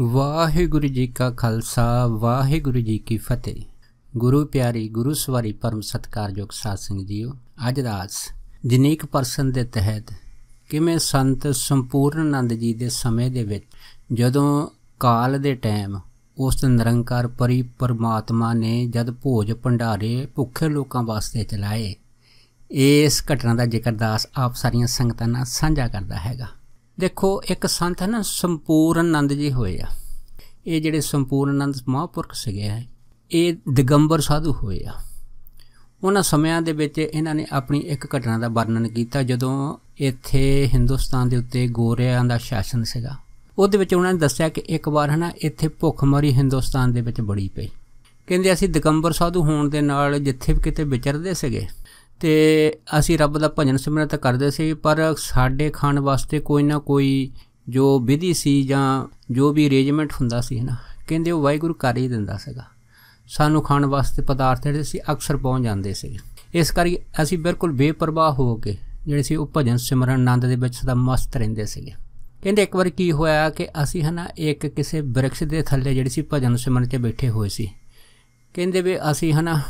ਵਾਹਿਗੁਰੂ ਜੀ ਕਾ ਖਾਲਸਾ ਵਾਹਿਗੁਰੂ ਜੀ ਕੀ ਫਤਿਹ ਗੁਰੂ ਪਿਆਰੀ ਗੁਰੂ ਸਵਾਰੀ ਪਰਮ ਸਤਕਾਰਯੋਗ ਸਾਧ ਸੰਗਤ ਜੀਓ ਅੱਜ ਰਾਜ ਜਨੇਕ ਪਰਸਨ ਦੇ ਤਹਿਤ ਕਿਵੇਂ ਸੰਤ ਸੰਪੂਰਨ ਆਨੰਦ ਜੀ ਦੇ ਸਮੇਂ ਦੇ ਵਿੱਚ ਜਦੋਂ ਕਾਲ ਦੇ ਟਾਈਮ ਉਸ ਨਿਰੰਕਾਰ ਪਰੀ ਪਰਮਾਤਮਾ ਨੇ ਜਦ ਭੋਜ ਭੰਡਾਰੇ ਭੁੱਖੇ ਲੋਕਾਂ ਵਾਸਤੇ ਚਲਾਏ ਇਸ ਘਟਨਾ ਦਾ ਜ਼ਿਕਰ ਦਾਸ ਆਪ ਸਾਰੀਆਂ ਸੰਗਤਾਂ ਨਾਲ ਸਾਂਝਾ ਕਰਦਾ ਹੈਗਾ ਦੇਖੋ ਇੱਕ ਸੰਤ ਹਨ ਸੰਪੂਰਨ ਆਨੰਦ ਜੀ ਹੋਏ ਆ ਇਹ ਜਿਹੜੇ ਸੰਪੂਰਨ ਆਨੰਦ ਮਹਾਂਪੁਰਖ ਆ ਇਹ ਦਿਗੰਬਰ ਸਾਧੂ ਹੋਏ ਆ ਉਹਨਾਂ ਸਮਿਆਂ ਦੇ ਵਿੱਚ ਇਹਨਾਂ ਨੇ ਆਪਣੀ ਇੱਕ ਘਟਨਾ ਦਾ ਵਰਣਨ ਕੀਤਾ ਜਦੋਂ ਇੱਥੇ ਹਿੰਦੁਸਤਾਨ ਦੇ ਉੱਤੇ ਗੋਰਿਆਂ ਦਾ ਸ਼ਾਸਨ ਸੀਗਾ ਉਹਦੇ ਵਿੱਚ ਉਹਨਾਂ ਨੇ ਦੱਸਿਆ ਕਿ ਇੱਕ ਵਾਰ ਹਨਾ ਇੱਥੇ ਭੁੱਖਮਰੀ ਹਿੰਦੁਸਤਾਨ ਦੇ ਵਿੱਚ ਬੜੀ ਪਈ ਕਹਿੰਦੇ ਅਸੀਂ ਦਿਗੰਬਰ ਸਾਧੂ ਹੋਣ ਦੇ ਨਾਲ ਜਿੱਥੇ ਵੀ ਕਿਤੇ ਵਿਚਰਦੇ ਸੀਗੇ ਤੇ ਅਸੀਂ ਰੱਬ ਦਾ ਭਜਨ ਸਿਮਰਨ ਤਾਂ ਕਰਦੇ ਸੀ ਪਰ ਸਾਡੇ ਖਾਣ ਵਾਸਤੇ ਕੋਈ ਨਾ ਕੋਈ ਜੋ ਵਿਧੀ ਸੀ ਜਾਂ ਜੋ ਵੀ ਅਰੇਂਜਮੈਂਟ ਹੁੰਦਾ ਸੀ ਹਨਾ ਕਹਿੰਦੇ ਉਹ ਵਾਹਿਗੁਰੂ ਕਰ ਹੀ ਦਿੰਦਾ ਸੀਗਾ ਸਾਨੂੰ ਖਾਣ ਵਾਸਤੇ ਪਦਾਰਥ ਜਿਹੜੇ ਸੀ ਅਕਸਰ ਪਹੁੰਚ ਜਾਂਦੇ ਸੀ ਇਸ ਕਰਕੇ ਅਸੀਂ ਬਿਲਕੁਲ ਬੇਪਰਵਾਹ ਹੋ ਕੇ ਜਿਹੜੇ ਸੀ ਉਹ ਭਜਨ ਸਿਮਰਨ ਆਨੰਦ ਦੇ ਵਿੱਚ ਸਦਾ ਮਸਤ ਰਹਿੰਦੇ ਸੀਗੇ ਕਹਿੰਦੇ ਇੱਕ ਵਾਰ ਕੀ ਹੋਇਆ ਕਿ ਅਸੀਂ ਹਨਾ ਇੱਕ ਕਿਸੇ ਬ੍ਰਿਕਸ਼ ਦੇ ਥੱਲੇ ਜਿਹੜੀ ਸੀ ਭਜਨ ਸਿਮਰਨ 'ਚ ਬੈਠੇ ਹੋਏ ਸੀ ਕਹਿੰਦੇ ਵੀ ਅਸੀਂ ਹਨਾ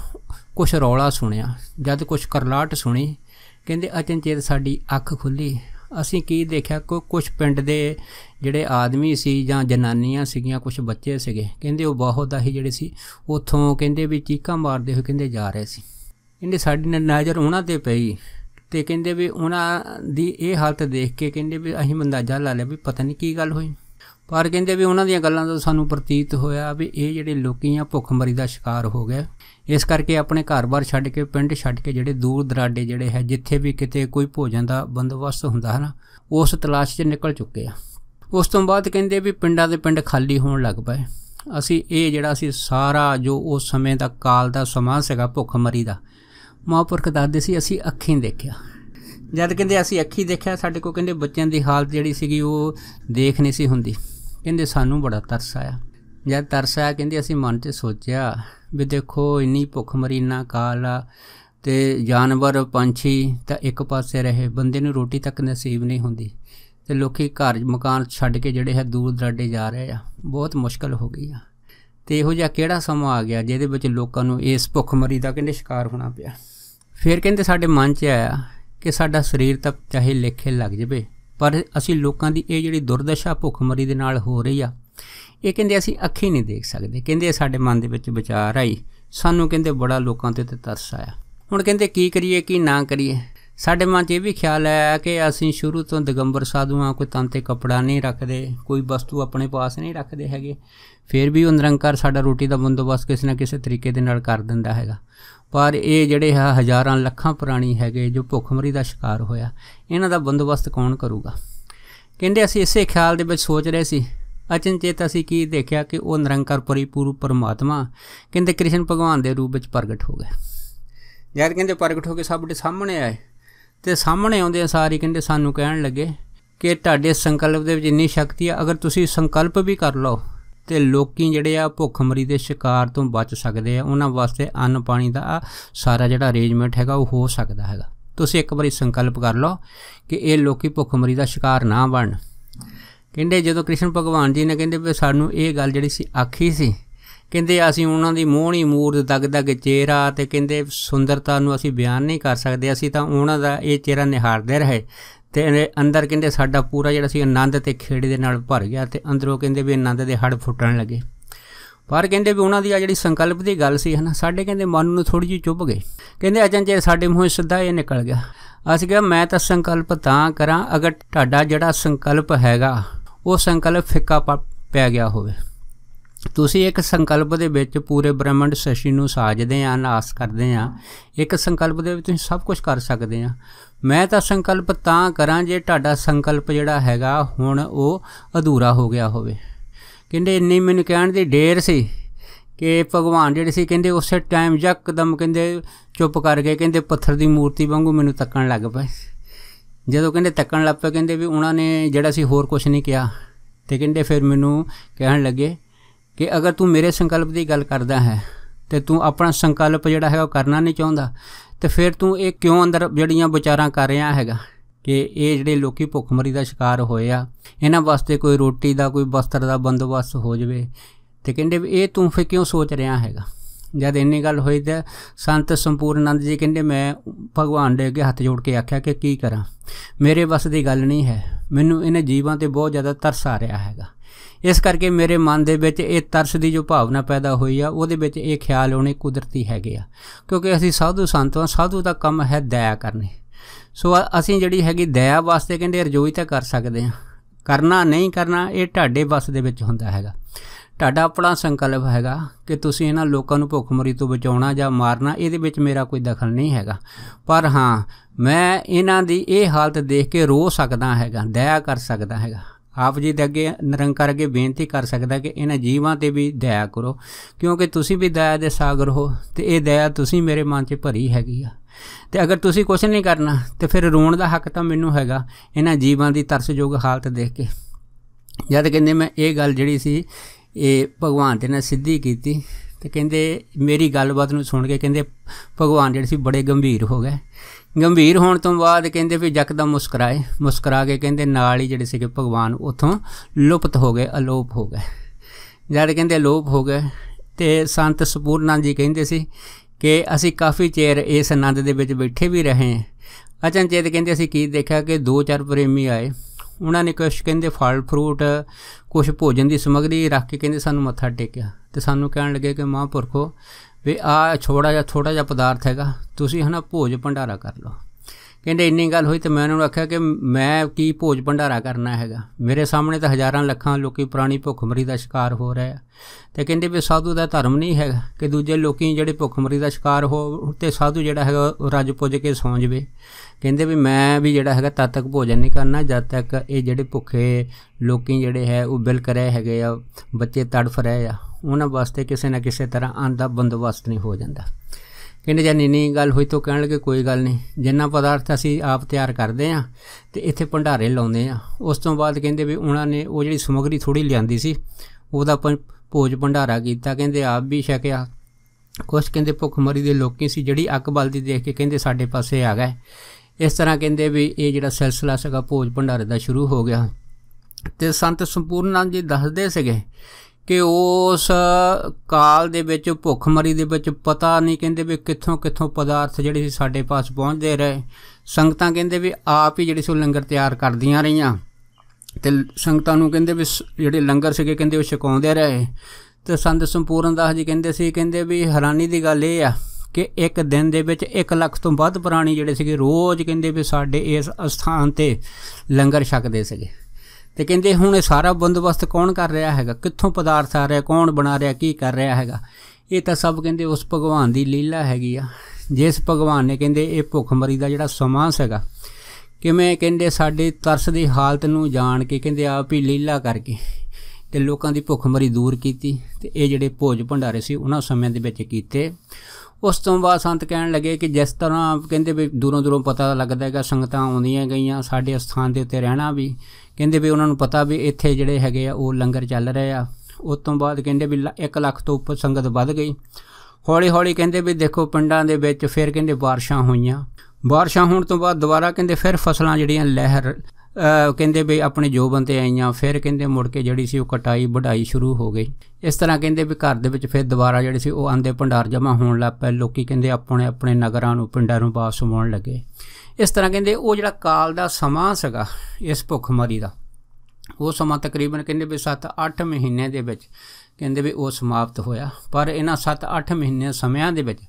ਕੁਝ ਰੌਲਾ ਸੁਣਿਆ ਜਦ ਕੁਝ ਕਰਲਾਟ ਸੁਣੀ ਕਹਿੰਦੇ ਅਚਨਚੇਤ ਸਾਡੀ ਅੱਖ ਖੁੱਲੀ ਅਸੀਂ ਕੀ ਦੇਖਿਆ ਕੋ ਕੁਝ ਪਿੰਡ ਦੇ ਜਿਹੜੇ ਆਦਮੀ ਸੀ ਜਾਂ ਜਨਾਨੀਆਂ ਸੀਗੀਆਂ ਕੁਝ ਬੱਚੇ ਸੀਗੇ ਕਹਿੰਦੇ ਉਹ ਬਹੁਤ ਆਹੀ ਜਿਹੜੇ ਸੀ ਉਥੋਂ ਕਹਿੰਦੇ ਵੀ ਚੀਕਾਂ ਮਾਰਦੇ ਹੋਏ ਕਹਿੰਦੇ ਜਾ ਰਹੇ ਸੀ ਕਹਿੰਦੇ ਸਾਡੀ ਨਜ਼ਰ ਉਹਨਾਂ ਤੇ ਪਈ ਤੇ ਕਹਿੰਦੇ ਵੀ ਉਹਨਾਂ ਦੀ ਇਹ ਹਾਲਤ ਦੇਖ ਕੇ ਕਹਿੰਦੇ ਵੀ ਅਸੀਂ ਅੰਦਾਜ਼ਾ ਲਾ ਲਿਆ ਵੀ ਪਤਾ ਨਹੀਂ ਕੀ ਗੱਲ ਹੋਈ ਪਰ ਕਹਿੰਦੇ ਵੀ ਉਹਨਾਂ ਦੀਆਂ ਗੱਲਾਂ ਤੋਂ ਸਾਨੂੰ ਪ੍ਰਤੀਤ ਹੋਇਆ ਵੀ ਇਹ ਜਿਹੜੇ ਲੋਕੀ ਆ ਭੁੱਖਮਰੀ ਦਾ ਸ਼ਿਕਾਰ ਹੋ ਗਏ ਇਸ ਕਰਕੇ ਆਪਣੇ ਘਰ-ਬਾਰ ਛੱਡ ਕੇ ਪਿੰਡ ਛੱਡ ਕੇ ਜਿਹੜੇ ਦੂਰ ਦਰਾਡੇ ਜਿਹੜੇ ਹੈ ਜਿੱਥੇ ਵੀ ਕਿਤੇ ਕੋਈ ਭੋਜਨ ਦਾ ਬੰਦੋਬਸਤ ਹੁੰਦਾ ਹੈ ਨਾ ਉਸ ਤਲਾਸ਼ 'ਚ ਨਿਕਲ ਚੁੱਕੇ ਆ ਉਸ ਤੋਂ ਬਾਅਦ ਕਹਿੰਦੇ ਵੀ ਪਿੰਡਾਂ ਦੇ ਪਿੰਡ ਖਾਲੀ ਹੋਣ ਲੱਗ ਪਏ ਅਸੀਂ ਇਹ ਜਿਹੜਾ ਅਸੀਂ ਸਾਰਾ ਜੋ ਉਸ ਸਮੇਂ ਦਾ ਕਾਲ ਦਾ ਸਮਾਂ ਸੀਗਾ ਭੁੱਖਮਰੀ ਦਾ ਮਹਾਂਪੁਰਖ ਦੱਸਦੇ ਸੀ ਅਸੀਂ ਅੱਖੀਂ ਦੇਖਿਆ ਜਦ ਕਹਿੰਦੇ ਅਸੀਂ ਅੱਖੀਂ ਦੇਖਿਆ ਸਾਡੇ ਕੋਲ ਕਹਿੰਦੇ ਬੱਚਿਆਂ ਦੀ ਹਾਲਤ ਜਿਹੜੀ ਸੀਗੀ ਉਹ ਦੇਖ ਨਹੀਂ ਸੀ ਹੁੰਦੀ ਕਹਿੰਦੇ ਸਾਨੂੰ ਬੜਾ ਤਰਸ ਆਇਆ ਜਦ ਤਰਸ ਆਇਆ ਕਹਿੰਦੇ ਅਸੀਂ ਮਨ 'ਚ ਸੋਚਿਆ ਵੀ ਦੇਖੋ ਇੰਨੀ ਭੁੱਖਮਰੀ ਨਾ ਕਾਲ ਆ ਤੇ ਜਾਨਵਰ ਪੰਛੀ ਤਾਂ ਇੱਕ ਪਾਸੇ ਰਹੇ ਬੰਦੇ ਨੂੰ ਰੋਟੀ ਤੱਕ ਨਸੀਬ ਨਹੀਂ ਹੁੰਦੀ ਤੇ ਲੋਕੀ ਘਰ ਮਕਾਨ ਛੱਡ ਕੇ ਜਿਹੜੇ ਹੈ ਦੂਰ ਦਰਾਡੇ ਜਾ ਰਹੇ ਆ ਬਹੁਤ ਮੁਸ਼ਕਲ ਹੋ ਗਈ ਆ ਤੇ ਇਹੋ ਜਿਹਾ ਕਿਹੜਾ ਸਮਾਂ ਆ ਗਿਆ ਜਿਹਦੇ ਵਿੱਚ ਲੋਕਾਂ ਨੂੰ ਇਸ ਭੁੱਖਮਰੀ ਦਾ ਕਹਿੰਦੇ ਸ਼ਿਕਾਰ ਹੋਣਾ ਪਿਆ ਫਿਰ ਕਹਿੰਦੇ ਸਾਡੇ ਮਨ 'ਚ ਆਇਆ ਕਿ ਸਾਡਾ ਸਰੀਰ ਤਾਂ ਚਾਹੇ ਲੇਖੇ ਲੱਗ ਜਵੇ ਪਰ ਅਸੀਂ ਲੋਕਾਂ ਦੀ ਇਹ ਜਿਹੜੀ ਦੁਰਦਸ਼ਾ ਭੁੱਖਮਰੀ ਦੇ ਨਾਲ ਹੋ ਰਹੀ ਆ ਇਹ ਕਹਿੰਦੇ ਅਸੀਂ ਅੱਖੀ ਨਹੀਂ ਦੇਖ ਸਕਦੇ ਕਹਿੰਦੇ ਸਾਡੇ ਮਨ ਦੇ ਵਿੱਚ ਵਿਚਾਰ ਆਈ ਸਾਨੂੰ ਕਹਿੰਦੇ ਬੜਾ ਲੋਕਾਂ ਤੇ ਤੇ ਤਰਸ ਆਇਆ ਹੁਣ ਕਹਿੰਦੇ ਕੀ ਕਰੀਏ ਕੀ ਨਾ ਕਰੀਏ ਸਾਡੇ ਮਨ 'ਚ ਇਹ ਵੀ ਖਿਆਲ ਆਇਆ ਕਿ ਅਸੀਂ ਸ਼ੁਰੂ ਤੋਂ ਦਿਗੰਬਰ ਸਾਧੂਆਂ ਕੋਈ ਤਨ ਤੇ ਕਪੜਾ ਨਹੀਂ ਰੱਖਦੇ ਕੋਈ ਵਸਤੂ ਆਪਣੇ ਪਾਸ ਨਹੀਂ ਰੱਖਦੇ ਹੈਗੇ ਫਿਰ ਵੀ ਉਹ ਨਿਰੰਕਾਰ ਸਾਡਾ ਰੋਟੀ ਦਾ ਬੰਦੋਬਸਤ ਕਿਸੇ ਨਾ ਕਿਸੇ ਤਰੀਕੇ ਦੇ ਨਾਲ ਕਰ ਦਿੰਦਾ ਹੈਗਾ ਪਰ ਇਹ ਜਿਹੜੇ ਆ ਹਜ਼ਾਰਾਂ ਲੱਖਾਂ ਪ੍ਰਾਣੀ ਹੈਗੇ ਜੋ ਭੁੱਖਮਰੀ ਦਾ ਸ਼ਿਕਾਰ ਹੋਇਆ ਇਹਨਾਂ ਦਾ ਬੰਦੋਬਸਤ ਕੌਣ ਕਰੂਗਾ ਕਹਿੰਦੇ ਅਸੀਂ ਇਸੇ ਖਿਆਲ ਦੇ ਵਿੱਚ ਸੋਚ ਰਹੇ ਸੀ ਅਚਨਚੇਤ ਅਸੀਂ ਕੀ ਦੇਖਿਆ ਕਿ ਉਹ ਨਿਰੰਕਾਰ ਪਰਿਪੂਰ ਪਰਮਾਤਮਾ ਕਹਿੰਦੇ ਕ੍ਰਿਸ਼ਨ ਭਗਵਾਨ ਦੇ ਰੂਪ ਵਿੱਚ ਪ੍ਰਗਟ ਹੋ ਗਿਆ ਯਾਰ ਕਹਿੰਦੇ ਪ੍ਰਗਟ ਹੋ ਕੇ ਸਭ ਦੇ ਸਾਹਮਣੇ ਆਏ ਤੇ ਸਾਹਮਣੇ ਆਉਂਦੇ ਸਾਰੀ ਕਹਿੰਦੇ ਸਾਨੂੰ ਕਹਿਣ ਲੱਗੇ ਕਿ ਤੁਹਾਡੇ ਸੰਕਲਪ ਦੇ ਵਿੱਚ ਇੰਨੀ ਸ਼ਕਤੀ ਆ ਅਗਰ ਤੁਸੀਂ ਸੰਕਲਪ ਵੀ ਕਰ ਲਓ ਤੇ ਲੋਕੀ ਜਿਹੜੇ ਆ ਭੁੱਖਮਰੀ ਦੇ ਸ਼ਿਕਾਰ ਤੋਂ ਬਚ ਸਕਦੇ ਆ ਉਹਨਾਂ ਵਾਸਤੇ ਅੰਨ ਪਾਣੀ ਦਾ ਸਾਰਾ ਜਿਹੜਾ ਅਰੇਂਜਮੈਂਟ ਹੈਗਾ ਉਹ ਹੋ ਸਕਦਾ ਹੈਗਾ ਤੁਸੀਂ ਇੱਕ ਵਾਰੀ ਸੰਕਲਪ ਕਰ ਲਓ ਕਿ ਇਹ ਲੋਕੀ ਭੁੱਖਮਰੀ ਦਾ ਸ਼ਿਕਾਰ ਨਾ ਬਣਨ ਕਹਿੰਦੇ ਜਦੋਂ ਕ੍ਰਿਸ਼ਨ ਭਗਵਾਨ ਜੀ ਨੇ ਕਹਿੰਦੇ ਵੀ ਸਾਨੂੰ ਇਹ ਗੱਲ ਜਿਹੜੀ ਸੀ ਆਖੀ ਸੀ ਕਹਿੰਦੇ ਅਸੀਂ ਉਹਨਾਂ ਦੀ ਮੋਹਣੀ ਮੂਰਤ ਦਗਦਗ ਚਿਹਰਾ ਤੇ ਕਹਿੰਦੇ ਸੁੰਦਰਤਾ ਨੂੰ ਅਸੀਂ ਬਿਆਨ ਨਹੀਂ ਕਰ ਸਕਦੇ ਅਸੀਂ ਤਾਂ ਉਹਨਾਂ ਦਾ ਇਹ ਚਿਹਰਾ ਨਿਹਾਰਦੇ ਰਹੇ ਤੇ ਅੰਦਰ ਕਹਿੰਦੇ ਸਾਡਾ ਪੂਰਾ ਜਿਹੜਾ ਸੀ ਆਨੰਦ ਤੇ ਖੇੜੇ ਦੇ ਨਾਲ ਭਰ ਗਿਆ ਤੇ ਅੰਦਰੋਂ ਕਹਿੰਦੇ ਵੀ ਆਨੰਦ ਦੇ ਹੜ ਫੁੱਟਣ ਲੱਗੇ ਪਰ ਕਹਿੰਦੇ ਵੀ ਉਹਨਾਂ ਦੀ ਆ ਜਿਹੜੀ ਸੰਕਲਪ ਦੀ ਗੱਲ ਸੀ ਹਨਾ ਸਾਡੇ ਕਹਿੰਦੇ ਮਨ ਨੂੰ ਥੋੜੀ ਜਿਹੀ ਚੁੱਭ ਗਈ ਕਹਿੰਦੇ ਅਚਨ ਜੇ ਸਾਡੇ ਮੂੰਹੋਂ ਸਿੱਧਾ ਇਹ ਨਿਕਲ ਗਿਆ ਅਸੀਂ ਕਿਹਾ ਮੈਂ ਤਾਂ ਸੰਕਲਪ ਤਾਂ ਕਰਾਂ ਅਗਰ ਤੁਹਾਡਾ ਜਿਹੜਾ ਸੰਕਲਪ ਹੈਗਾ ਉਹ ਸੰਕਲਪ ਫਿੱਕਾ ਪੈ ਗਿਆ ਹੋਵੇ ਤੁਸੀਂ ਇੱਕ ਸੰਕਲਪ ਦੇ ਵਿੱਚ ਪੂਰੇ ਬ੍ਰਹਮੰਡ ਸਸ਼ੀ ਨੂੰ ਸਾਜਦੇ ਆਂ ਆਸ ਕਰਦੇ ਆਂ ਇੱਕ ਸੰਕਲਪ ਦੇ ਵਿੱਚ ਤੁਸੀਂ ਸਭ ਕੁਝ ਕਰ ਸਕਦੇ ਆਂ ਮੈਂ ਤਾਂ ਸੰਕਲਪ ਤਾਂ ਕਰਾਂ ਜੇ ਤੁਹਾਡਾ ਸੰਕਲਪ ਜਿਹੜਾ ਹੈਗਾ ਹੁਣ ਉਹ ਅਧੂਰਾ ਹੋ ਗਿਆ ਹੋਵੇ ਕਹਿੰਦੇ ਇੰਨੀ ਮੈਨੂੰ ਕਹਿਣ ਦੀ ਢੇਰ ਸੀ ਕਿ ਭਗਵਾਨ ਜਿਹੜੇ ਸੀ ਕਹਿੰਦੇ ਉਸੇ ਟਾਈਮ ਯਕਦਮ ਕਹਿੰਦੇ ਚੁੱਪ ਕਰ ਗਏ ਕਹਿੰਦੇ ਪੱਥਰ ਦੀ ਮੂਰਤੀ ਵਾਂਗੂ ਮੈਨੂੰ ਤੱਕਣ ਲੱਗ ਪਏ ਜਦੋਂ ਕਹਿੰਦੇ ਤੱਕਣ ਲੱਗ ਪਏ ਕਹਿੰਦੇ ਵੀ ਉਹਨਾਂ ਨੇ ਜਿਹੜਾ ਸੀ ਹੋਰ ਕੁਝ ਨਹੀਂ ਕਿਹਾ ਤੇ ਕਹਿੰਦੇ ਫਿਰ ਮੈਨੂੰ ਕਹਿਣ ਲੱਗੇ ਕਿ ਅਗਰ ਤੂੰ ਮੇਰੇ ਸੰਕਲਪ ਦੀ ਗੱਲ ਕਰਦਾ ਹੈ ਤੇ ਤੂੰ ਆਪਣਾ ਸੰਕਲਪ ਜਿਹੜਾ ਹੈ ਉਹ ਕਰਨਾ ਨਹੀਂ ਚਾਹੁੰਦਾ ਤੇ ਫਿਰ ਤੂੰ ਇਹ ਕਿਉਂ ਅੰਦਰ ਜਿਹੜੀਆਂ ਵਿਚਾਰਾਂ ਕਰ ਰਿਹਾ ਹੈਗਾ ਕਿ ਇਹ ਜਿਹੜੇ ਲੋਕੀ ਭੁੱਖਮਰੀ ਦਾ ਸ਼ਿਕਾਰ ਹੋਏ ਆ ਇਹਨਾਂ ਵਾਸਤੇ ਕੋਈ ਰੋਟੀ ਦਾ ਕੋਈ ਵਸਤਰ ਦਾ ਬੰਦੋਬਸਤ ਹੋ ਜਾਵੇ ਤੇ ਕਹਿੰਦੇ ਵੀ ਇਹ ਤੂੰ ਫੇ ਕਿਉਂ ਸੋਚ ਰਿਹਾ ਹੈਗਾ ਜਦ ਇੰਨੀ ਗੱਲ ਹੋਈ ਤੇ ਸੰਤ ਸੰਪੂਰਨੰਦ ਜੀ ਕਹਿੰਦੇ ਮੈਂ ਭਗਵਾਨ ਦੇ ਅੱਗੇ ਹੱਥ ਜੋੜ ਕੇ ਆਖਿਆ ਕਿ ਕੀ ਕਰਾਂ ਮੇਰੇ ਵਸ ਦੀ ਗੱਲ ਨਹੀਂ ਹੈ ਮੈਨੂੰ ਇਹਨਾਂ ਜੀਵਾਂ ਤੇ ਬਹੁਤ ਜ਼ਿਆਦਾ ਤਰਸ ਆ ਰਿਹਾ ਹੈਗਾ ਇਸ ਕਰਕੇ ਮੇਰੇ ਮਨ ਦੇ ਵਿੱਚ ਇਹ ਤਰਸ ਦੀ ਜੋ ਭਾਵਨਾ ਪੈਦਾ ਹੋਈ ਆ ਉਹਦੇ ਵਿੱਚ ਇਹ ਖਿਆਲ ਆਉਣੇ ਕੁਦਰਤੀ ਹੈਗੇ ਆ ਕਿਉਂਕਿ ਅਸੀਂ ਸਾਧੂ ਸੰਤਾਂ ਸਾਧੂ ਦਾ ਕੰਮ ਹੈ ਦਇਆ ਕਰਨੀ ਸੋ ਅਸੀਂ ਜਿਹੜੀ ਹੈਗੀ ਦਇਆ ਵਾਸਤੇ ਕਹਿੰਦੇ ਅਰਜ਼ੋਈ ਤਾਂ ਕਰ ਸਕਦੇ ਆ ਕਰਨਾ ਨਹੀਂ ਕਰਨਾ ਇਹ ਤੁਹਾਡੇ ਬਸ ਦੇ ਵਿੱਚ ਹੁੰਦਾ ਹੈਗਾ ਤੁਹਾਡਾ ਆਪਣਾ ਸੰਕਲਪ ਹੈਗਾ ਕਿ ਤੁਸੀਂ ਇਹਨਾਂ ਲੋਕਾਂ ਨੂੰ ਭੁੱਖਮਰੀ ਤੋਂ ਬਚਾਉਣਾ ਜਾਂ ਮਾਰਨਾ ਇਹਦੇ ਵਿੱਚ ਮੇਰਾ ਕੋਈ ਦਖਲ ਨਹੀਂ ਹੈਗਾ ਪਰ ਹਾਂ ਮੈਂ ਇਹਨਾਂ ਦੀ ਇਹ ਹਾਲਤ ਦੇਖ ਕੇ ਰੋ ਸਕਦਾ ਹੈਗਾ ਦਇਆ ਕਰ ਸਕਦਾ ਹੈਗਾ ਆਪ ਜੀ ਦੇ ਅੱਗੇ ਨਿਰੰਕਾਰ ਅੱਗੇ ਬੇਨਤੀ ਕਰ ਸਕਦਾ ਕਿ ਇਹਨਾਂ ਜੀਵਾਂ ਤੇ ਵੀ ਦਇਆ ਕਰੋ ਕਿਉਂਕਿ ਤੁਸੀਂ ਵੀ ਦਇਆ ਦੇ ਸਾਗਰ ਹੋ ਤੇ ਇਹ ਦਇਆ ਤੁਸੀਂ ਮੇਰੇ ਮਨ 'ਚ ਭਰੀ ਹੈਗੀ ਆ ਤੇ ਅਗਰ ਤੁਸੀਂ ਕੁਝ ਨਹੀਂ ਕਰਨਾ ਤੇ ਫਿਰ ਰੋਣ ਦਾ ਹੱਕ ਤਾਂ ਮੈਨੂੰ ਹੈਗਾ ਇਹਨਾਂ ਜੀਵਾਂ ਦੀ ਤਰਸਯੋਗ ਹਾਲਤ ਦੇਖ ਕੇ ਜਦ ਕਹਿੰਦੇ ਮੈਂ ਇਹ ਗੱਲ ਜਿਹੜੀ ਸੀ ਇਹ ਭਗਵਾਨ ਤੇ ਨਾਲ ਸਿੱਧੀ ਕੀਤੀ ਤੇ ਕਹਿੰਦੇ ਮੇਰੀ ਗੱਲਬਾਤ ਨੂੰ ਸੁਣ ਕੇ ਕਹਿੰਦੇ ਭਗਵਾਨ ਜਿਹੜੇ ਸੀ ਬੜੇ ਗੰਭੀਰ ਹੋ ਗਏ ਗੰਭੀਰ ਹੋਣ ਤੋਂ ਬਾਅਦ ਕਹਿੰਦੇ ਵੀ ਜਕਦਮ ਮੁਸਕਰਾਏ ਮੁਸਕਰਾ ਕੇ ਕਹਿੰਦੇ ਨਾਲ ਹੀ ਜਿਹੜੇ ਸੀਗੇ ਭਗਵਾਨ ਉਥੋਂ ਲੁਪਤ ਹੋ ਗਏ ਅਲੋਪ ਹੋ ਗਏ ਜਦ ਕਹਿੰਦੇ ਲੋਪ ਹੋ ਗਏ ਤੇ ਸੰਤ ਸਪੂਰਨਾ ਜੀ ਕਹਿੰਦੇ ਸੀ ਕਿ ਅਸੀਂ ਕਾਫੀ ਚਿਰ ਇਸ ਆਨੰਦ ਦੇ ਵਿੱਚ ਬੈਠੇ ਵੀ ਰਹੇ ਅਚਨਚੇਤ ਕਹਿੰਦੇ ਅਸੀਂ ਕੀ ਦੇਖਿਆ ਕਿ ਦੋ ਚਾਰ ਪ੍ਰੇਮੀ ਆਏ ਉਹਨਾਂ ਨੇ ਕੁਝ ਕਹਿੰਦੇ ਫਲ ਫਰੂਟ ਕੁਝ ਭੋਜਨ ਦੀ ਸਮਗਰੀ ਰੱਖ ਕੇ ਕਹਿੰਦੇ ਸਾਨੂੰ ਮੱਥਾ ਟੇਕਿਆ ਤੇ ਸਾਨੂੰ ਕਹਿਣ ਲੱਗੇ ਕਿ ਮਹਾਂਪੁਰਖੋ ਵੀ ਆ ਛੋੜਾ ਜਾਂ ਥੋੜਾ ਜਿਹਾ ਪਦਾਰਥ ਹੈਗਾ ਤੁਸੀਂ ਹਨਾ ਭੋਜ ਭੰਡਾਰਾ ਕਰ ਲਓ ਕਹਿੰਦੇ ਇੰਨੀ ਗੱਲ ਹੋਈ ਤੇ ਮੈਂ ਉਹਨਾਂ ਨੂੰ ਆਖਿਆ ਕਿ ਮੈਂ ਕੀ ਭੋਜ ਭੰਡਾਰਾ ਕਰਨਾ ਹੈਗਾ ਮੇਰੇ ਸਾਹਮਣੇ ਤਾਂ ਹਜ਼ਾਰਾਂ ਲੱਖਾਂ ਲੋਕੀ ਪੁਰਾਣੀ ਭੁੱਖਮਰੀ ਦਾ ਸ਼ਿਕਾਰ ਹੋ ਰਹੇ ਆ ਤੇ ਕਹਿੰਦੇ ਵੀ ਸਾਧੂ ਦਾ ਧਰਮ ਨਹੀਂ ਹੈਗਾ ਕਿ ਦੂਜੇ ਲੋਕੀ ਜਿਹੜੇ ਭੁੱਖਮਰੀ ਦਾ ਸ਼ਿਕਾਰ ਹੋ ਤੇ ਸਾਧੂ ਜਿਹੜਾ ਹੈਗਾ ਰੱਜ ਪੁੱਜ ਕੇ ਸੌਂ ਜਵੇ ਕਹਿੰਦੇ ਵੀ ਮੈਂ ਵੀ ਜਿਹੜਾ ਹੈਗਾ ਤਦ ਤੱਕ ਭੋਜਨ ਨਹੀਂ ਕਰਨਾ ਜਦ ਤੱਕ ਇਹ ਜਿਹੜੇ ਭੁੱਖੇ ਲੋਕੀ ਜਿਹੜੇ ਹੈ ਉਹ ਬਿਲ ਕਰੇ ਹੈਗੇ ਆ ਬੱਚੇ ਤੜਫ ਰਹੇ ਆ ਉਹਨਾਂ ਵਾਸਤੇ ਕਿਸੇ ਨਾ ਕਿਸੇ ਤਰ੍ਹਾਂ ਆਂਦਾ ਬੰਦੋਬਸਤ ਨਹੀਂ ਹੋ ਜਾਂਦਾ ਕਹਿੰਦੇ ਜਾਂ ਨਹੀਂ ਨਹੀਂ ਗੱਲ ਹੋਈ ਤਾਂ ਕਹਿਣ ਲੱਗੇ ਕੋਈ ਗੱਲ ਨਹੀਂ ਜਿੰਨਾ ਪਦਾਰਥ ਅਸੀਂ ਆਪ ਤਿਆਰ ਕਰਦੇ ਆ ਤੇ ਇੱਥੇ ਭੰਡਾਰੇ ਲਾਉਂਦੇ ਆ ਉਸ ਤੋਂ ਬਾਅਦ ਕਹਿੰਦੇ ਵੀ ਉਹਨਾਂ ਨੇ ਉਹ ਜਿਹੜੀ ਸਮਗਰੀ ਥੋੜੀ ਲਿਆਂਦੀ ਸੀ ਉਹਦਾ ਆਪਾਂ ਭੋਜ ਭੰਡਾਰਾ ਕੀਤਾ ਕਹਿੰਦੇ ਆਪ ਵੀ ਛਕਿਆ ਕੁਝ ਕਹਿੰਦੇ ਭੁੱਖਮਰੀ ਦੇ ਲੋਕੀ ਸੀ ਜਿਹੜੀ ਅੱਗ ਬਲਦੀ ਦੇਖ ਕੇ ਕਹਿੰਦੇ ਸਾਡੇ ਪਾਸੇ ਆ ਗਏ ਇਸ ਤਰ੍ਹਾਂ ਕਹਿੰਦੇ ਵੀ ਇਹ ਜਿਹੜਾ ਸਿਲਸਿਲਾ ਸੀਗਾ ਭੋਜ ਭੰਡਾਰੇ ਦਾ ਸ਼ੁਰੂ ਹੋ ਗਿਆ ਤੇ ਸੰਤ ਸੰਪੂਰਨਾਨੰਦ ਜੀ ਦੱਸਦੇ ਸੀਗੇ ਕਿ ਉਸ ਕਾਲ ਦੇ ਵਿੱਚ ਭੁੱਖਮਰੀ ਦੇ ਵਿੱਚ ਪਤਾ ਨਹੀਂ ਕਹਿੰਦੇ ਵੀ ਕਿੱਥੋਂ ਕਿੱਥੋਂ ਪਦਾਰਥ ਜਿਹੜੇ ਸੀ ਸਾਡੇ ਪਾਸ ਪਹੁੰਚਦੇ ਰਹੇ ਸੰਗਤਾਂ ਕਹਿੰਦੇ ਵੀ ਆਪ ਹੀ ਜਿਹੜੇ ਸੋ ਲੰਗਰ ਤਿਆਰ ਕਰਦੀਆਂ ਰਹੀਆਂ ਤੇ ਸੰਗਤਾਂ ਨੂੰ ਕਹਿੰਦੇ ਵੀ ਜਿਹੜੇ ਲੰਗਰ ਸੀਗੇ ਕਹਿੰਦੇ ਉਹ ਛਕਾਉਂਦੇ ਰਹੇ ਤੇ ਸੰਤ ਸੰਪੂਰਨ ਦਾਸ ਜੀ ਕਹਿੰਦੇ ਸੀ ਕਹਿੰਦੇ ਵੀ ਹੈਰਾਨੀ ਦੀ ਗੱਲ ਇਹ ਆ ਕਿ ਇੱਕ ਦਿਨ ਦੇ ਵਿੱਚ 1 ਲੱਖ ਤੋਂ ਵੱਧ ਪ੍ਰਾਣੀ ਜਿਹੜੇ ਸੀਗੇ ਰੋਜ਼ ਕਹਿੰਦੇ ਵੀ ਸਾਡੇ ਇਸ ਸਥਾਨ ਤੇ ਲੰਗਰ ਛਕਦੇ ਸੀਗੇ ਤੇ ਕਹਿੰਦੇ ਹੁਣ ਇਹ ਸਾਰਾ ਬੰਦੋਬਸਤ ਕੌਣ ਕਰ ਰਿਹਾ ਹੈਗਾ ਕਿੱਥੋਂ ਪਦਾਰਥ ਆ ਰਿਹਾ ਕੌਣ ਬਣਾ ਰਿਹਾ ਕੀ ਕਰ ਰਿਹਾ ਹੈਗਾ ਇਹ ਤਾਂ ਸਭ ਕਹਿੰਦੇ ਉਸ ਭਗਵਾਨ ਦੀ ਲੀਲਾ ਹੈਗੀ ਆ ਜਿਸ ਭਗਵਾਨ ਨੇ ਕਹਿੰਦੇ ਇਹ ਭੁੱਖਮਰੀ ਦਾ ਜਿਹੜਾ ਸਮਾਂ ਹੈਗਾ ਕਿਵੇਂ ਕਹਿੰਦੇ ਸਾਡੇ ਤਰਸ ਦੀ ਹਾਲਤ ਨੂੰ ਜਾਣ ਕੇ ਕਹਿੰਦੇ ਆਪ ਹੀ ਲੀਲਾ ਕਰਕੇ ਤੇ ਲੋਕਾਂ ਦੀ ਭੁੱਖਮਰੀ ਦੂਰ ਕੀਤੀ ਤੇ ਇਹ ਜਿਹੜੇ ਭੋਜ ਭੰਡਾਰੇ ਸੀ ਉਹਨਾਂ ਸਮਿਆਂ ਦੇ ਵਿੱਚ ਕੀਤੇ ਉਸ ਤੋਂ ਬਾਅਦ ਸੰਤ ਕਹਿਣ ਲੱਗੇ ਕਿ ਜਿਸ ਤਰ੍ਹਾਂ ਕਹਿੰਦੇ ਵੀ ਦੂਰੋਂ ਦੂਰੋਂ ਪਤਾ ਲੱਗਦਾ ਹੈਗਾ ਸੰਗਤਾਂ ਆਉਂਦੀਆਂ ਗਈਆਂ ਸਾਡੇ ਸਥਾਨ ਦੇ ਉੱਤੇ ਰਹਿਣਾ ਵੀ ਕਹਿੰਦੇ ਵੀ ਉਹਨਾਂ ਨੂੰ ਪਤਾ ਵੀ ਇੱਥੇ ਜਿਹੜੇ ਹੈਗੇ ਆ ਉਹ ਲੰਗਰ ਚੱਲ ਰਹੇ ਆ ਉਸ ਤੋਂ ਬਾਅਦ ਕਹਿੰਦੇ ਵੀ 1 ਲੱਖ ਤੋਂ ਉੱਪਰ ਸੰਗਤ ਵੱਧ ਗਈ ਹੌਲੀ ਹੌਲੀ ਕਹਿੰਦੇ ਵੀ ਦੇਖੋ ਪਿੰਡਾਂ ਦੇ ਵਿੱਚ ਫਿਰ ਕਹਿੰਦੇ ਬਾਰਿਸ਼ਾਂ ਹੋਈਆਂ ਬਾਰਿਸ਼ਾਂ ਹੋਣ ਤੋਂ ਬਾਅਦ ਦੁਬਾਰਾ ਕਹਿੰਦੇ ਫਿਰ ਫਸਲਾਂ ਜਿਹੜੀਆਂ ਲਹਿਰ ਕਹਿੰਦੇ ਵੀ ਆਪਣੇ ਜੋਬਨ ਤੇ ਆਈਆਂ ਫਿਰ ਕਹਿੰਦੇ ਮੁੜ ਕੇ ਜਿਹੜੀ ਸੀ ਉਹ ਕਟਾਈ ਵਢਾਈ ਸ਼ੁਰੂ ਹੋ ਗਈ ਇਸ ਤਰ੍ਹਾਂ ਕਹਿੰਦੇ ਵੀ ਘਰ ਦੇ ਵਿੱਚ ਫਿਰ ਦੁਬਾਰਾ ਜਿਹੜੀ ਸੀ ਉਹ ਆਂਦੇ ਭੰਡਾਰ ਜਮਾ ਹੋਣ ਲੱਗ ਪਏ ਲੋਕੀ ਕਹਿੰਦੇ ਆਪਣੇ ਆਪਣੇ ਨਗਰਾਂ ਨੂੰ ਪਿੰਡਾਂ ਨੂੰ ਵਾਪਸ ਮੋੜਨ ਲੱਗੇ ਇਸ ਤਰ੍ਹਾਂ ਕਹਿੰਦੇ ਉਹ ਜਿਹੜਾ ਕਾਲ ਦਾ ਸਮਾਂ ਸੀਗਾ ਇਸ ਭੁੱਖਮਰੀ ਦਾ ਉਹ ਸਮਾਂ ਤਕਰੀਬਨ ਕਹਿੰਦੇ ਵੀ 7-8 ਮਹੀਨੇ ਦੇ ਵਿੱਚ ਕਹਿੰਦੇ ਵੀ ਉਹ ਸਮਾਪਤ ਹੋਇਆ ਪਰ ਇਹਨਾਂ 7-8 ਮਹੀਨੇ ਸਮਿਆਂ ਦੇ ਵਿੱਚ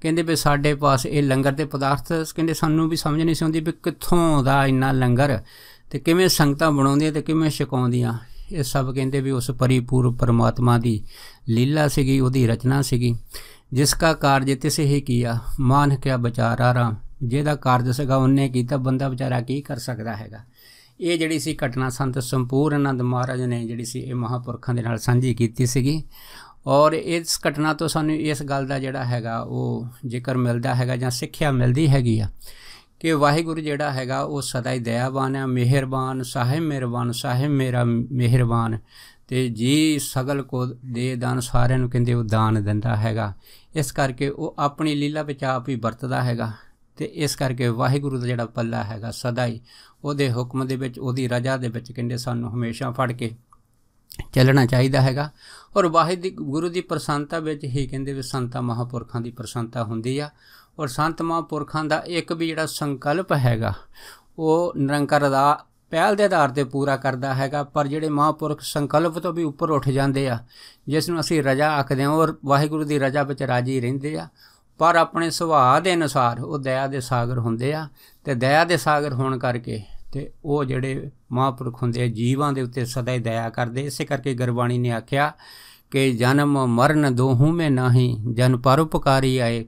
ਕਹਿੰਦੇ ਵੀ ਸਾਡੇ ਪਾਸ ਇਹ ਲੰਗਰ ਦੇ ਪਦਾਰਥ ਕਹਿੰਦੇ ਸਾਨੂੰ ਵੀ ਸਮਝ ਨਹੀਂ ਸੀ ਆਉਂਦੀ ਵੀ ਕਿੱਥੋਂ ਦਾ ਇੰਨਾ ਲੰਗਰ ਤੇ ਕਿਵੇਂ ਸੰਗਤਾਂ ਬਣਾਉਂਦੀਆਂ ਤੇ ਕਿਵੇਂ ਛਕਾਉਂਦੀਆਂ ਇਹ ਸਭ ਕਹਿੰਦੇ ਵੀ ਉਸ ਪਰਿਪੂਰ ਪਰਮਾਤਮਾ ਦੀ ਲੀਲਾ ਸੀਗੀ ਉਹਦੀ ਰਚਨਾ ਸੀਗੀ ਜਿਸ ਦਾ ਕਾਰਜ ਤਿਸ ਹੀ ਕੀਆ ਮਾਨਕਿਆ ਵਿਚਾਰਾ ਰਾਮ ਜਿਹਦਾ ਕਾਰਜ ਸਗਾ ਉਹਨੇ ਕੀਤਾ ਬੰਦਾ ਵਿਚਾਰਾ ਕੀ ਕਰ ਸਕਦਾ ਹੈਗਾ ਇਹ ਜਿਹੜੀ ਸੀ ਘਟਨਾ ਸੰਤ ਸੰਪੂਰਨ ਆਨੰਦ ਮਹਾਰਾਜ ਨੇ ਜਿਹੜੀ ਸੀ ਇਹ ਮਹਾਪੁਰਖਾਂ ਦੇ ਨਾਲ ਸਾਂਝੀ ਕੀਤੀ ਸੀਗੀ ਔਰ ਇਸ ਘਟਨਾ ਤੋਂ ਸਾਨੂੰ ਇਸ ਗੱਲ ਦਾ ਜਿਹੜਾ ਹੈਗਾ ਉਹ ਜੇਕਰ ਮਿਲਦਾ ਹੈਗਾ ਜਾਂ ਸਿੱਖਿਆ ਮਿਲਦੀ ਹੈਗੀ ਆ ਕਿ ਵਾਹਿਗੁਰੂ ਜਿਹੜਾ ਹੈਗਾ ਉਹ ਸਦਾ ਹੀ ਦਇਆਵਾਨ ਹੈ ਮਿਹਰਬਾਨ ਸਾਹਿਬ ਮਿਹਰਬਾਨ ਸਾਹਿਬ ਮੇਰਾ ਮਿਹਰਬਾਨ ਤੇ ਜੀ ਸਗਲ ਕੋ ਦੇ ਦਾਨ ਸਾਰਿਆਂ ਨੂੰ ਕਹਿੰਦੇ ਉਹ ਦਾਨ ਦਿੰਦਾ ਹੈਗਾ ਇਸ ਕਰਕੇ ਉਹ ਆਪਣੀ ਲੀਲਾ ਵਿੱਚ ਆਪ ਹੀ ਵਰਤਦਾ ਹੈਗਾ ਤੇ ਇਸ ਕਰਕੇ ਵਾਹਿਗੁਰੂ ਦਾ ਜਿਹੜਾ ਪੱਲਾ ਹੈਗਾ ਸਦਾ ਹੀ ਉਹਦੇ ਹੁਕਮ ਦੇ ਵਿੱਚ ਉਹਦੀ ਰਜ਼ਾ ਦੇ ਵਿੱਚ ਕਹਿੰਦੇ ਸਾਨੂੰ ਹਮੇਸ਼ਾ ਫੜ ਕੇ ਚੱਲਣਾ ਚਾਹੀਦਾ ਹੈਗਾ ਔਰ ਵਾਹਿਗੁਰੂ ਦੀ ਪ੍ਰਸੰਨਤਾ ਵਿੱਚ ਹੀ ਕਹਿੰਦੇ ਵੀ ਸੰਤਾਂ ਮਹਾਪੁਰਖਾਂ ਦੀ ਪ੍ਰਸੰਨਤਾ ਹੁੰਦੀ ਆ ਔਰ ਸੰਤ ਮਹਾਪੁਰਖਾਂ ਦਾ ਇੱਕ ਵੀ ਜਿਹੜਾ ਸੰਕਲਪ ਹੈਗਾ ਉਹ ਨਿਰੰਕਾਰ ਦਾ ਪਹਿਲ ਦੇ ਆਧਾਰ ਤੇ ਪੂਰਾ ਕਰਦਾ ਹੈਗਾ ਪਰ ਜਿਹੜੇ ਮਹਾਪੁਰਖ ਸੰਕਲਪ ਤੋਂ ਵੀ ਉੱਪਰ ਉੱਠ ਜਾਂਦੇ ਆ ਜਿਸ ਨੂੰ ਅਸੀਂ ਰਜਾ ਆਖਦੇ ਹਾਂ ਔਰ ਵਾਹਿਗੁਰੂ ਦੀ ਰਜਾ ਵਿੱਚ ਰਾਜੀ ਰਹਿੰਦੇ ਆ ਪਰ ਆਪਣੇ ਸੁਭਾਅ ਦੇ ਅਨੁਸਾਰ ਉਹ ਦਇਆ ਦੇ ਸਾਗਰ ਹੁੰਦੇ ਆ ਤੇ ਦਇਆ ਦੇ ਸਾਗਰ ਹੋਣ ਕਰਕੇ ਤੇ ਉਹ ਜਿਹੜੇ ਮਹਾਂਪੁਰਖ ਹੁੰਦੇ ਆ ਜੀਵਾਂ ਦੇ ਉੱਤੇ ਸਦਾ ਹੀ ਦਇਆ ਕਰਦੇ ਇਸੇ ਕਰਕੇ ਗੁਰਬਾਣੀ ਨੇ ਆਖਿਆ ਕਿ ਜਨਮ ਮਰਨ ਦੋਹੂ ਮੇ ਨਹੀਂ ਜਨ ਪਰਉਪਕਾਰੀ ਆਏ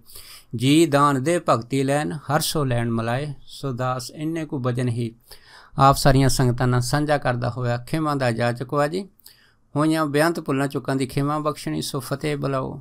ਜੀ ਦਾਨ ਦੇ ਭਗਤੀ ਲੈਣ ਹਰਸੋ ਲੈਣ ਮਲਾਏ ਸੁਦਾਸ ਇੰਨੇ ਕੋ ਬਜਨ ਹੀ ਆਪ ਸਾਰੀਆਂ ਸੰਗਤਾਂ ਨਾਲ ਸਾਂਝਾ ਕਰਦਾ ਹੋਇਆ ਖੇਮਾ ਦਾ ਜਾ ਚੁਕਵਾ ਜੀ ਹੋਈਆਂ ਬਿਆੰਤ ਪੁੱਲਾਂ ਚੁੱਕਾਂ ਦੀ ਖੇਮਾ ਬਖਸ਼ਣੀ ਸੋ ਫਤਿਹ ਬਲਾਓ